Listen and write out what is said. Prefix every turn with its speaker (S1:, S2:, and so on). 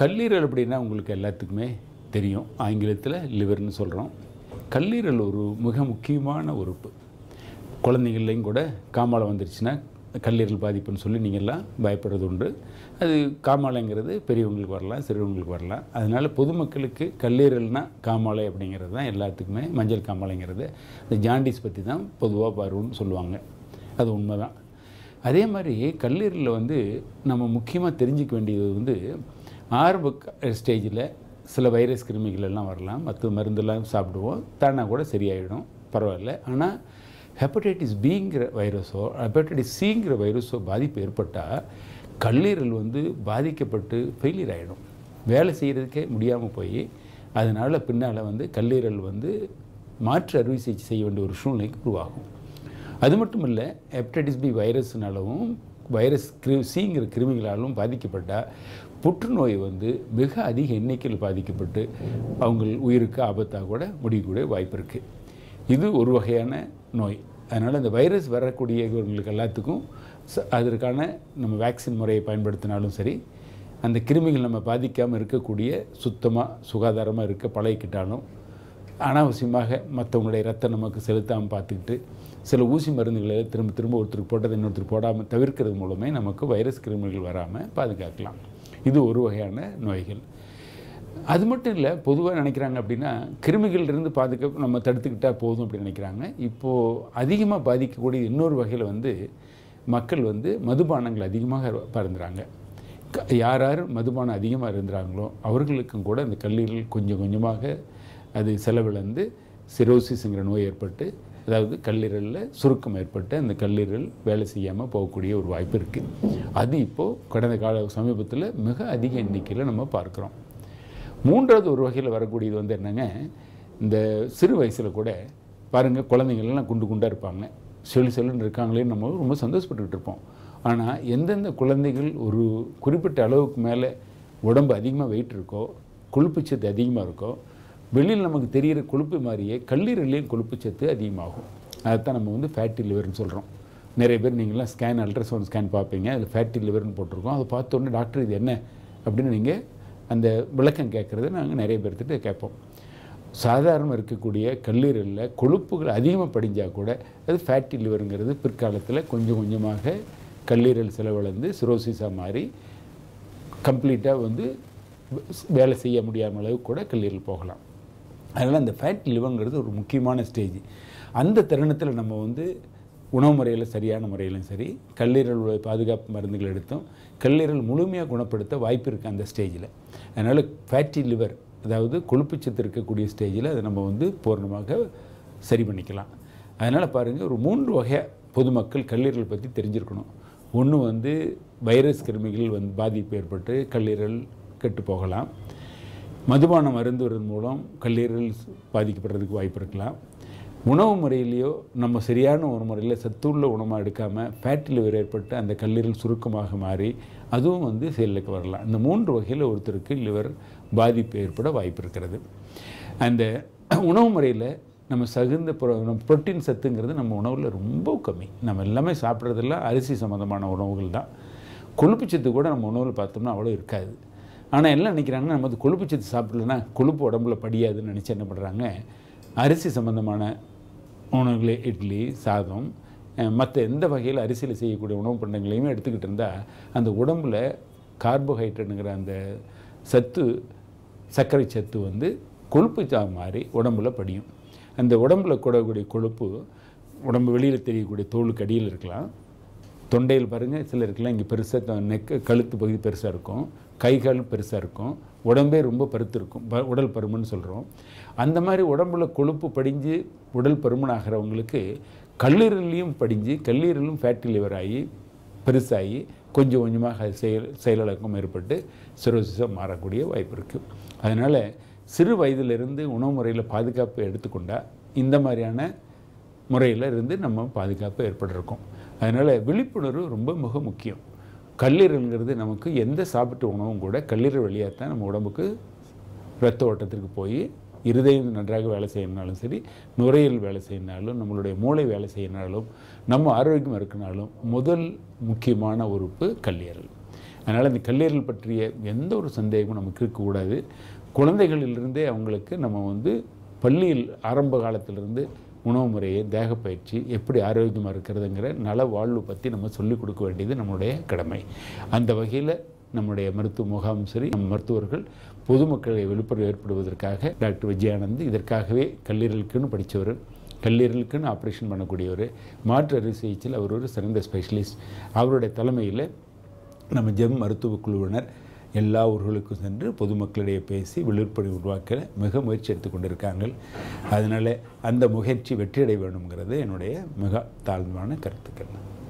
S1: கல்லீரல் அப்படின்னா உங்களுக்கு எல்லாத்துக்குமே தெரியும் ஆங்கிலத்தில் லிவர்னு சொல்கிறோம் கல்லீரல் ஒரு மிக முக்கியமான உறுப்பு குழந்தைங்கள்லையும் கூட காமாலை வந்துருச்சுன்னா கல்லீரல் பாதிப்புன்னு சொல்லி நீங்கள்லாம் பயப்படுறது உண்டு அது காமாலைங்கிறது பெரியவங்களுக்கு வரலாம் சிறுவங்களுக்கு வரலாம் அதனால் பொதுமக்களுக்கு கல்லீரல்னால் காமாலை அப்படிங்கிறது தான் எல்லாத்துக்குமே மஞ்சள் காமாலைங்கிறது இந்த ஜாண்டிஸ் பற்றி தான் பொதுவாக வரும்னு சொல்லுவாங்க அது உண்மை தான் அதே மாதிரி கல்லீரலில் வந்து நம்ம முக்கியமாக தெரிஞ்சிக்க வேண்டியது வந்து ஆரம்ப ஸ்டேஜில் சில வைரஸ் கிருமிகள் எல்லாம் வரலாம் மற்ற மருந்தெல்லாம் சாப்பிடுவோம் தானாக கூட சரியாயிடும் பரவாயில்ல ஆனால் ஹெப்படைட்டிஸ் பிங்கிற வைரஸோ ஹெப்படைட்டிஸ் சிங்கிற வைரஸோ பாதிப்பு ஏற்பட்டால் கல்லீரல் வந்து பாதிக்கப்பட்டு ஃபெயிலியர் ஆகிடும் வேலை செய்கிறதுக்கே முடியாமல் போய் அதனால் பின்னால் வந்து கல்லீரல் வந்து மாற்று அறுவை சிகிச்சை செய்ய வேண்டிய ஒரு சூழ்நிலைக்கு உருவாகும் அது மட்டும் இல்லை ஹெப்டைட்டிஸ் பி வைரஸ்னாலவும் வைரஸ் கிரி சீங்கிற கிருமிகளாலும் பாதிக்கப்பட்டால் புற்றுநோய் வந்து மிக அதிக எண்ணிக்கையில் பாதிக்கப்பட்டு அவங்கள் உயிருக்கு ஆபத்தாக கூட முடியக்கூடிய வாய்ப்பு இருக்குது இது ஒரு வகையான நோய் அதனால் இந்த வைரஸ் வரக்கூடியவங்களுக்கு எல்லாத்துக்கும் அதற்கான நம்ம வேக்சின் முறையை பயன்படுத்தினாலும் சரி அந்த கிருமிகள் நம்ம பாதிக்காமல் இருக்கக்கூடிய சுத்தமாக சுகாதாரமாக இருக்க பழகிக்கிட்டாலும் அனாவசியமாக மற்றவங்களுடைய ரத்தம் நமக்கு செலுத்தாமல் பார்த்துக்கிட்டு சில ஊசி மருந்துகளை திரும்ப திரும்ப ஒருத்தருக்கு போட்டதை இன்னொருத்தர் போடாமல் தவிர்க்கிறது மூலமே நமக்கு வைரஸ் கிருமிகள் வராமல் பாதுகாக்கலாம் இது ஒரு வகையான நோய்கள் அது மட்டும் இல்லை பொதுவாக நினைக்கிறாங்க அப்படின்னா கிருமிகள்லேருந்து பாதுகாப்பு நம்ம தடுத்துக்கிட்டால் போதும் அப்படின்னு நினைக்கிறாங்க இப்போது அதிகமாக பாதிக்கக்கூடிய இன்னொரு வகையில் வந்து மக்கள் வந்து மதுபானங்கள் அதிகமாக பறந்துறாங்க யார் யார் மதுபானம் அதிகமாக இருந்துறாங்களோ அவர்களுக்கும் கூட அந்த கல்லீரல் கொஞ்சம் கொஞ்சமாக அது செலவிழந்து சிரோசிஸுங்கிற நோய் ஏற்பட்டு அதாவது கல்லீரலில் சுருக்கம் ஏற்பட்டு அந்த கல்லீரல் வேலை செய்யாமல் போகக்கூடிய ஒரு வாய்ப்பு இருக்குது அது இப்போது கடந்த கால சமீபத்தில் மிக அதிக எண்ணிக்கையில் நம்ம பார்க்குறோம் மூன்றாவது ஒரு வகையில் வரக்கூடியது வந்து என்னங்க இந்த சிறு வயசில் கூட பாருங்கள் குழந்தைங்கள்லாம் குண்டு குண்டாக இருப்பாங்க சொல்லி சொல்லுன்னு இருக்காங்களேன்னு நம்ம ரொம்ப சந்தோஷப்பட்டுக்கிட்டு இருப்போம் ஆனால் எந்தெந்த குழந்தைகள் ஒரு குறிப்பிட்ட அளவுக்கு மேலே உடம்பு அதிகமாக வெயிட் இருக்கோ கொழுப்புச்சத்து அதிகமாக இருக்கோ வெளியில் நமக்கு தெரிகிற கொழுப்பு மாதிரியே கல்லீரல்லையும் கொழுப்பு சத்து அதிகமாகும் அதைத்தான் நம்ம வந்து ஃபேட்டி லிவர்னு சொல்கிறோம் நிறைய பேர் நீங்களாம் ஸ்கேன் அல்ட்ராசவுண்ட் ஸ்கேன் பார்ப்பீங்க அதில் ஃபேட்டி லிவர்னு போட்டிருக்கோம் அதை பார்த்தோன்னே டாக்டர் இது என்ன அப்படின்னு நீங்கள் அந்த விளக்கம் கேட்குறது நாங்கள் நிறைய பேர்த்திட்ட கேட்போம் சாதாரணமாக இருக்கக்கூடிய கல்லீரலில் கொழுப்புகள் அதிகமாக படிஞ்சால் கூட அது ஃபேட்டி லிவருங்கிறது பிற்காலத்தில் கொஞ்சம் கொஞ்சமாக கல்லீரல் செலவழந்து சிரோசிஸாக மாறி கம்ப்ளீட்டாக வந்து வேலை செய்ய முடியாமல் அளவுக்கு கூட கல்லீரல் போகலாம் அதனால் அந்த ஃபேட் லிவருங்கிறது ஒரு முக்கியமான ஸ்டேஜ் அந்த தருணத்தில் நம்ம வந்து உணவு முறையில் சரியான முறையிலும் சரி கல்லீரல் பாதுகாப்பு மருந்துகள் எடுத்தும் கல்லீரல் முழுமையாக குணப்படுத்த வாய்ப்பு இருக்குது அந்த ஸ்டேஜில் அதனால் ஃபேட்டி லிவர் அதாவது கொழுப்பு சத்து இருக்கக்கூடிய ஸ்டேஜில் அதை நம்ம வந்து பூர்ணமாக சரி பண்ணிக்கலாம் அதனால் பாருங்கள் ஒரு மூன்று வகையாக பொதுமக்கள் கல்லீரல் பற்றி தெரிஞ்சிருக்கணும் ஒன்று வந்து வைரஸ் கிருமிகள் வந்து பாதிப்பு ஏற்பட்டு கல்லீரல் கெட்டு போகலாம் மதுபானம் அருந்துவதன் மூலம் கல்லீரல் பாதிக்கப்படுறதுக்கு வாய்ப்பு இருக்கலாம் உணவு முறையிலேயோ நம்ம சரியான ஒரு முறையில் சத்துள்ள உணவாக எடுக்காமல் ஃபேட் லிவர் ஏற்பட்டு அந்த கல்லீரல் சுருக்கமாக மாறி அதுவும் வந்து செயலுக்கு வரலாம் இந்த மூன்று வகையில் ஒருத்தருக்கு லிவர் பாதிப்பு ஏற்பட வாய்ப்பு இருக்கிறது அந்த உணவு முறையில் நம்ம சகுந்த புரோட்டீன் சத்துங்கிறது நம்ம உணவில் ரொம்ப கம்மி நம்ம எல்லாமே சாப்பிட்றதெல்லாம் அரிசி சம்மந்தமான உணவுகள் தான் கொழுப்பு சத்து கூட நம்ம உணவில் பார்த்தோம்னா அவ்வளோ இருக்காது ஆனால் என்ன நினைக்கிறாங்கன்னா நம்ம வந்து கொழுப்பு சத்து சாப்பிட்லன்னா கொழுப்பு உடம்புல படியாதுன்னு நினச்சி என்ன பண்ணுறாங்க அரிசி சம்மந்தமான உணவுகளே இட்லி சாதம் மற்ற எந்த வகையில் அரிசியில் செய்யக்கூடிய உணவு பண்டங்களையுமே எடுத்துக்கிட்டு இருந்தால் அந்த உடம்பில் கார்போஹைட்ரேட்டுங்கிற அந்த சத்து சர்க்கரை சத்து வந்து கொழுப்பு சா மாதிரி உடம்புல படியும் அந்த உடம்புல கூடக்கூடிய கொழுப்பு உடம்பு வெளியில் தெரியக்கூடிய தோலுக்கு அடியில் இருக்கலாம் தொண்டையில் பாருங்கள் சிலருக்குலாம் இங்கே பெருசாக நெக் கழுத்து பகுதி பெருசாக இருக்கும் கைகள் பெருசாக இருக்கும் உடம்பே ரொம்ப இருக்கும் ப உடல் பருமன் சொல்கிறோம் அந்த மாதிரி உடம்புல கொழுப்பு படிஞ்சு உடல் பருமன் ஆகிறவங்களுக்கு கல்லீரலையும் படிஞ்சு கல்லீரலும் ஃபேட்டி லிவர் ஆகி பெருசாகி கொஞ்சம் கொஞ்சமாக செயல் செயலிழக்கம் ஏற்பட்டு சிரோசிஸாக மாறக்கூடிய வாய்ப்பு இருக்குது அதனால் சிறு வயதிலிருந்து உணவு முறையில் பாதுகாப்பு எடுத்துக்கொண்டால் இந்த மாதிரியான முறையில் இருந்து நம்ம பாதுகாப்பு ஏற்பட்டிருக்கோம் அதனால் விழிப்புணர்வு ரொம்ப மிக முக்கியம் கல்லீரல்ங்கிறது நமக்கு எந்த சாப்பிட்ட உணவும் கூட கல்லீரல் வழியாக தான் நம்ம உடம்புக்கு இரத்த ஓட்டத்திற்கு போய் இருதயம் நன்றாக வேலை செய்யணுனாலும் சரி நுரையீரல் வேலை செய்யினாலும் நம்மளுடைய மூளை வேலை செய்யினாலும் நம்ம ஆரோக்கியமாக இருக்கினாலும் முதல் முக்கியமான உறுப்பு கல்லீரல் அதனால் இந்த கல்லீரல் பற்றிய எந்த ஒரு சந்தேகமும் நமக்கு இருக்கக்கூடாது குழந்தைகளிலிருந்தே அவங்களுக்கு நம்ம வந்து பள்ளியில் ஆரம்ப காலத்திலிருந்து உணவு முறையை தேக பயிற்சி எப்படி ஆரோக்கியமாக இருக்கிறதுங்கிற நல வாழ்வு பற்றி நம்ம சொல்லிக் கொடுக்க வேண்டியது நம்மளுடைய கடமை அந்த வகையில் நம்முடைய மருத்துவ முகாம் சரி நம் மருத்துவர்கள் பொதுமக்களை விழிப்புணர்வு ஏற்படுவதற்காக டாக்டர் விஜயானந்த் இதற்காகவே கல்லீரலுக்குன்னு படித்தவர் கல்லீரலுக்குன்னு ஆப்ரேஷன் பண்ணக்கூடியவர் மாற்று அறுவை சிகிச்சையில் அவர் ஒரு சிறந்த ஸ்பெஷலிஸ்ட் அவருடைய தலைமையில் நம்ம ஜெம் மருத்துவ குழுவினர் எல்லா ஊர்களுக்கும் சென்று பொதுமக்களிடையே பேசி விழிப்புணர்வை உருவாக்க மிக முயற்சி எடுத்து கொண்டிருக்காங்க அதனால் அந்த முயற்சி வெற்றியடை வேணுங்கிறது என்னுடைய மிக தாழ்வான கருத்துக்கள்